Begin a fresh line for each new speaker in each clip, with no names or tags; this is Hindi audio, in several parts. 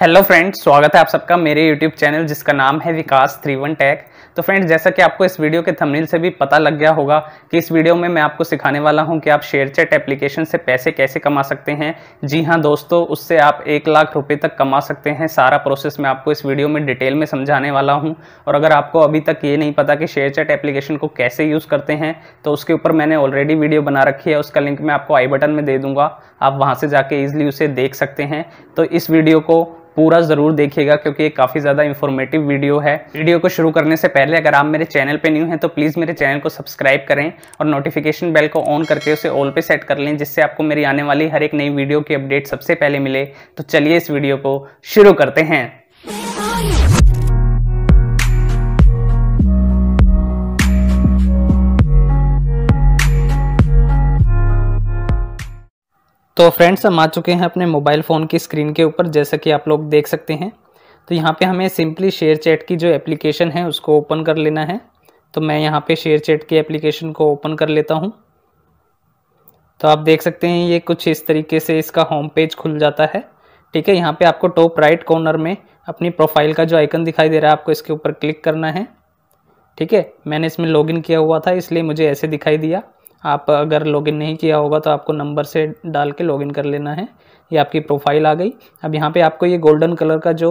हेलो फ्रेंड्स स्वागत है आप सबका मेरे यूट्यूब चैनल जिसका नाम है विकास थ्री वन टैक तो फ्रेंड्स जैसा कि आपको इस वीडियो के थंबनेल से भी पता लग गया होगा कि इस वीडियो में मैं आपको सिखाने वाला हूं कि आप शेयर चैट एप्लीकेशन से पैसे कैसे कमा सकते हैं जी हां दोस्तों उससे आप एक लाख रुपये तक कमा सकते हैं सारा प्रोसेस मैं आपको इस वीडियो में डिटेल में समझाने वाला हूँ और अगर आपको अभी तक ये नहीं पता कि शेयर चैट एप्लीकेशन को कैसे यूज़ करते हैं तो उसके ऊपर मैंने ऑलरेडी वीडियो बना रखी है उसका लिंक मैं आपको आई बटन में दे दूँगा आप वहाँ से जाके ईजिली उसे देख सकते हैं तो इस वीडियो को पूरा ज़रूर देखिएगा क्योंकि ये काफ़ी ज़्यादा इन्फॉर्मेटिव वीडियो है वीडियो को शुरू करने से पहले अगर आप मेरे चैनल पर न्यू हैं तो प्लीज़ मेरे चैनल को सब्सक्राइब करें और नोटिफिकेशन बेल को ऑन करके उसे ऑल पे सेट कर लें जिससे आपको मेरी आने वाली हर एक नई वीडियो की अपडेट सबसे पहले मिले तो चलिए इस वीडियो को शुरू करते हैं तो फ्रेंड्स हम आ चुके हैं अपने मोबाइल फ़ोन की स्क्रीन के ऊपर जैसा कि आप लोग देख सकते हैं तो यहाँ पे हमें सिंपली शेयर चैट की जो एप्लीकेशन है उसको ओपन कर लेना है तो मैं यहाँ पे शेयर चैट की एप्लीकेशन को ओपन कर लेता हूँ तो आप देख सकते हैं ये कुछ इस तरीके से इसका होम पेज खुल जाता है ठीक है यहाँ पर आपको टॉप राइट कॉर्नर में अपनी प्रोफाइल का जो आइकन दिखाई दे रहा है आपको इसके ऊपर क्लिक करना है ठीक है मैंने इसमें लॉगिन किया हुआ था इसलिए मुझे ऐसे दिखाई दिया आप अगर लॉगिन नहीं किया होगा तो आपको नंबर से डाल के लॉगिन कर लेना है ये आपकी प्रोफाइल आ गई अब यहाँ पे आपको ये गोल्डन कलर का जो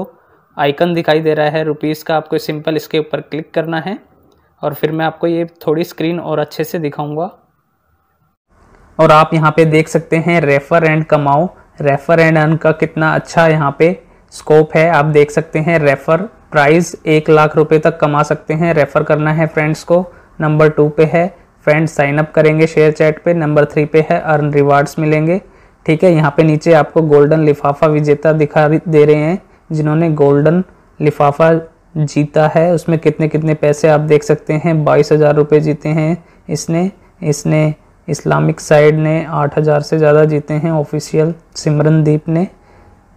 आइकन दिखाई दे रहा है रुपीज़ का आपको सिंपल इसके ऊपर क्लिक करना है और फिर मैं आपको ये थोड़ी स्क्रीन और अच्छे से दिखाऊंगा और आप यहाँ पे देख सकते हैं रेफर एंड कमाओ रेफर एंड अन का कितना अच्छा यहाँ पे स्कोप है आप देख सकते हैं रेफर प्राइस एक लाख रुपए तक कमा सकते हैं रेफर करना है फ्रेंड्स को नंबर टू पे है फ्रेंड साइन अप करेंगे शेयर चैट पे नंबर थ्री पे है अर्न रिवार्ड्स मिलेंगे ठीक है यहाँ पे नीचे आपको गोल्डन लिफाफा विजेता दिखा दे रहे हैं जिन्होंने गोल्डन लिफाफा जीता है उसमें कितने कितने पैसे आप देख सकते हैं बाईस हज़ार रुपये जीते हैं इसने इसने इस्लामिक साइड ने आठ हज़ार से ज़्यादा जीते हैं ऑफिशियल सिमरनदीप ने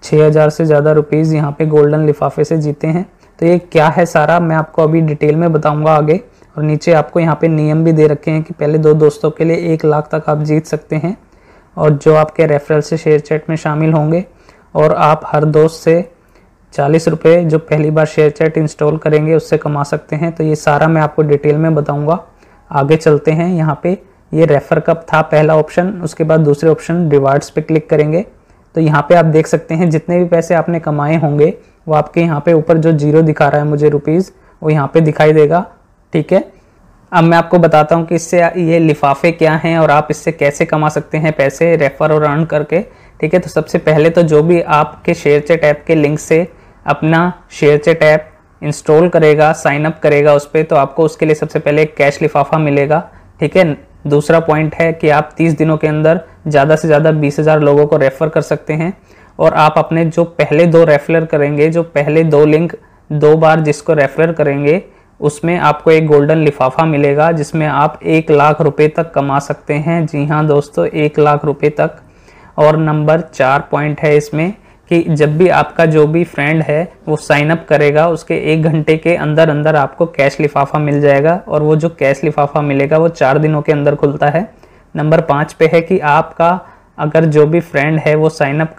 छः हज़ार से ज़्यादा रुपीज़ यहाँ पे गोल्डन लिफाफे से जीते हैं तो ये क्या है सारा मैं आपको अभी डिटेल में बताऊंगा आगे और नीचे आपको यहाँ पे नियम भी दे रखे हैं कि पहले दो दोस्तों के लिए एक लाख तक आप जीत सकते हैं और जो आपके रेफरल से शेयर चैट में शामिल होंगे और आप हर दोस्त से चालीस रुपये जो पहली बार शेयर चैट इंस्टॉल करेंगे उससे कमा सकते हैं तो ये सारा मैं आपको डिटेल में बताऊँगा आगे चलते हैं यहाँ पर ये रेफर कप था पहला ऑप्शन उसके बाद दूसरे ऑप्शन रिवार्ड्स पे क्लिक करेंगे तो यहाँ पे आप देख सकते हैं जितने भी पैसे आपने कमाए होंगे वो आपके यहाँ पे ऊपर जो जीरो दिखा रहा है मुझे रुपीज़ वो यहाँ पे दिखाई देगा ठीक है अब मैं आपको बताता हूँ कि इससे ये लिफाफे क्या हैं और आप इससे कैसे कमा सकते हैं पैसे रेफर और अर्न करके ठीक है तो सबसे पहले तो जो भी आपके शेयर चेट ऐप के लिंक से अपना शेयर चेट ऐप इंस्टॉल करेगा साइन अप करेगा उस पर तो आपको उसके लिए सबसे पहले एक कैश लिफाफा मिलेगा ठीक है दूसरा पॉइंट है कि आप 30 दिनों के अंदर ज़्यादा से ज़्यादा 20,000 लोगों को रेफ़र कर सकते हैं और आप अपने जो पहले दो रेफर करेंगे जो पहले दो लिंक दो बार जिसको रेफर करेंगे उसमें आपको एक गोल्डन लिफाफा मिलेगा जिसमें आप एक लाख रुपए तक कमा सकते हैं जी हाँ दोस्तों एक लाख रुपए तक और नंबर चार पॉइंट है इसमें कि जब भी आपका जो भी फ्रेंड है वो साइन अप करेगा उसके एक घंटे के अंदर अंदर आपको कैश लिफाफा मिल जाएगा और वो जो कैश लिफाफा मिलेगा वो चार दिनों के अंदर खुलता है नंबर पाँच पे है कि आपका अगर जो भी फ्रेंड है वो साइन अप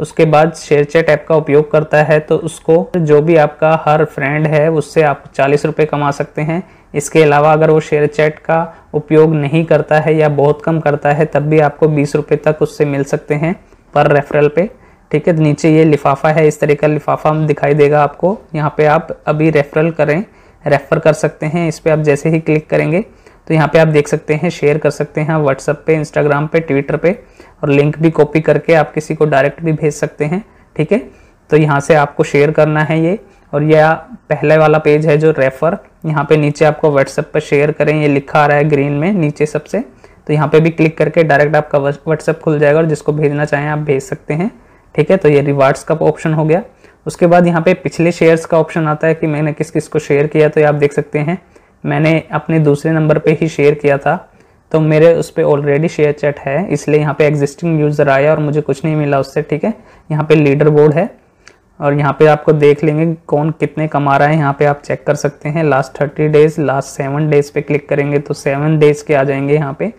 उसके बाद शेयर चैट ऐप का उपयोग करता है तो उसको जो भी आपका हर फ्रेंड है उससे आप चालीस रुपये कमा सकते हैं इसके अलावा अगर वो शेयर चैट का उपयोग नहीं करता है या बहुत कम करता है तब भी आपको बीस रुपये तक उससे मिल सकते हैं पर रेफरल पे ठीक है तो नीचे ये लिफाफा है इस तरह का लिफाफा दिखाई देगा आपको यहाँ पे आप अभी रेफरल करें रेफ़र कर सकते हैं इस पर आप जैसे ही क्लिक करेंगे तो यहाँ पे आप देख सकते हैं शेयर कर सकते हैं व्हाट्सअप पे इंस्टाग्राम पे ट्विटर पर और लिंक भी कॉपी करके आप किसी को डायरेक्ट भी भेज सकते हैं ठीक है तो यहाँ से आपको शेयर करना है ये और यह पहले वाला पेज है जो रेफर यहाँ पे नीचे आपको व्हाट्सएप पर शेयर करें ये लिखा आ रहा है ग्रीन में नीचे सबसे तो यहाँ पे भी क्लिक करके डायरेक्ट आपका व्हाट्सएप खुल जाएगा और जिसको भेजना चाहें आप भेज सकते हैं ठीक है तो ये रिवार्ड्स का ऑप्शन हो गया उसके बाद यहाँ पे पिछले शेयर्स का ऑप्शन आता है कि मैंने किस किस को शेयर किया तो ये आप देख सकते हैं मैंने अपने दूसरे नंबर पर ही शेयर किया था तो मेरे उस पर ऑलरेडी शेयर चैट है इसलिए यहाँ पे एग्जिस्टिंग यूज़र आया और मुझे कुछ नहीं मिला उससे ठीक है यहाँ पे लीडर बोर्ड है और यहाँ पे आपको देख लेंगे कौन कितने कमा रहा है यहाँ पे आप चेक कर सकते हैं last thirty days last seven days पे क्लिक करेंगे तो सेवन डेज के आ जाएंगे यहाँ पे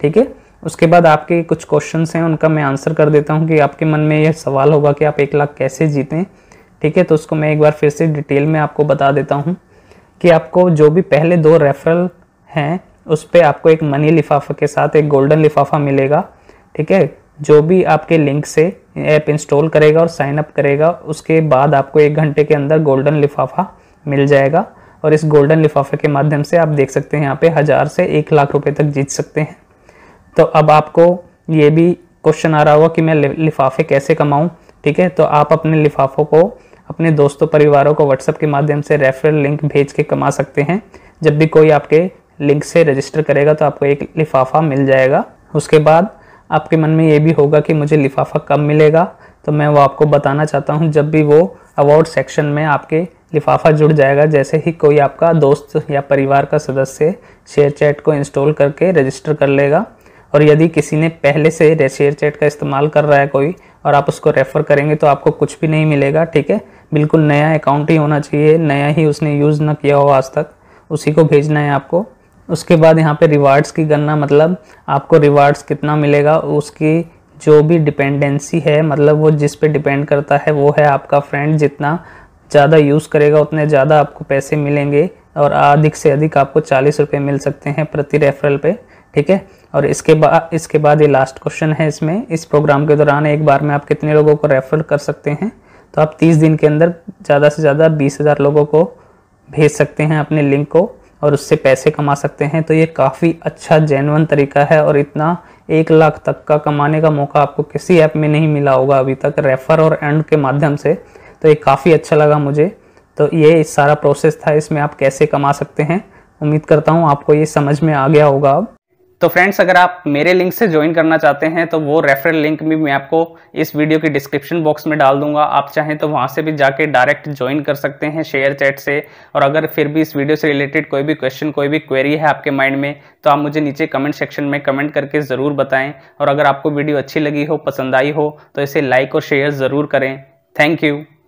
ठीक है उसके बाद आपके कुछ क्वेश्चन हैं उनका मैं आंसर कर देता हूँ कि आपके मन में यह सवाल होगा कि आप एक लाख कैसे जीतें ठीक है तो उसको मैं एक बार फिर से डिटेल में आपको बता देता हूँ कि आपको जो भी पहले दो रेफरल हैं उस पर आपको एक मनी लिफाफा के साथ एक गोल्डन लिफाफा मिलेगा ठीक है जो भी आपके लिंक से ऐप इंस्टॉल करेगा और साइन अप करेगा उसके बाद आपको एक घंटे के अंदर गोल्डन लिफाफा मिल जाएगा और इस गोल्डन लिफाफे के माध्यम से आप देख सकते हैं यहाँ पे हज़ार से एक लाख रुपए तक जीत सकते हैं तो अब आपको ये भी क्वेश्चन आ रहा होगा कि मैं लिफाफे कैसे कमाऊँ ठीक है तो आप अपने लिफाफों को अपने दोस्तों परिवारों को व्हाट्सएप के माध्यम से रेफरल लिंक भेज के कमा सकते हैं जब भी कोई आपके लिंक से रजिस्टर करेगा तो आपको एक लिफाफा मिल जाएगा उसके बाद आपके मन में ये भी होगा कि मुझे लिफाफा कब मिलेगा तो मैं वो आपको बताना चाहता हूँ जब भी वो अवार्ड सेक्शन में आपके लिफाफा जुड़ जाएगा जैसे ही कोई आपका दोस्त या परिवार का सदस्य शेयर चैट को इंस्टॉल करके रजिस्टर कर लेगा और यदि किसी ने पहले से शेयर चैट का इस्तेमाल कर रहा है कोई और आप उसको रेफ़र करेंगे तो आपको कुछ भी नहीं मिलेगा ठीक है बिल्कुल नया अकाउंट ही होना चाहिए नया ही उसने यूज़ ना किया हो आज तक उसी को भेजना है आपको उसके बाद यहाँ पे रिवार्ड्स की गणना मतलब आपको रिवार्ड्स कितना मिलेगा उसकी जो भी डिपेंडेंसी है मतलब वो जिस पे डिपेंड करता है वो है आपका फ्रेंड जितना ज़्यादा यूज़ करेगा उतने ज़्यादा आपको पैसे मिलेंगे और अधिक से अधिक आपको चालीस रुपये मिल सकते हैं प्रति रेफरल पे ठीक है और इसके बाद इसके बाद ये लास्ट क्वेश्चन है इसमें इस प्रोग्राम के दौरान एक बार में आप कितने लोगों को रेफर कर सकते हैं तो आप तीस दिन के अंदर ज़्यादा से ज़्यादा बीस हज़ार लोगों को भेज सकते हैं अपने लिंक को और उससे पैसे कमा सकते हैं तो ये काफ़ी अच्छा जेनवन तरीका है और इतना एक लाख तक का कमाने का मौका आपको किसी ऐप में नहीं मिला होगा अभी तक रेफ़र और एंड के माध्यम से तो ये काफ़ी अच्छा लगा मुझे तो ये सारा प्रोसेस था इसमें आप कैसे कमा सकते हैं उम्मीद करता हूँ आपको ये समझ में आ गया होगा अब तो फ्रेंड्स अगर आप मेरे लिंक से ज्वाइन करना चाहते हैं तो वो रेफरल लिंक भी मैं आपको इस वीडियो के डिस्क्रिप्शन बॉक्स में डाल दूंगा आप चाहें तो वहाँ से भी जाके डायरेक्ट ज्वाइन कर सकते हैं शेयर चैट से और अगर फिर भी इस वीडियो से रिलेटेड कोई भी क्वेश्चन कोई भी क्वेरी है आपके माइंड में तो आप मुझे नीचे कमेंट सेक्शन में कमेंट करके ज़रूर बताएँ और अगर आपको वीडियो अच्छी लगी हो पसंद आई हो तो इसे लाइक और शेयर ज़रूर करें थैंक यू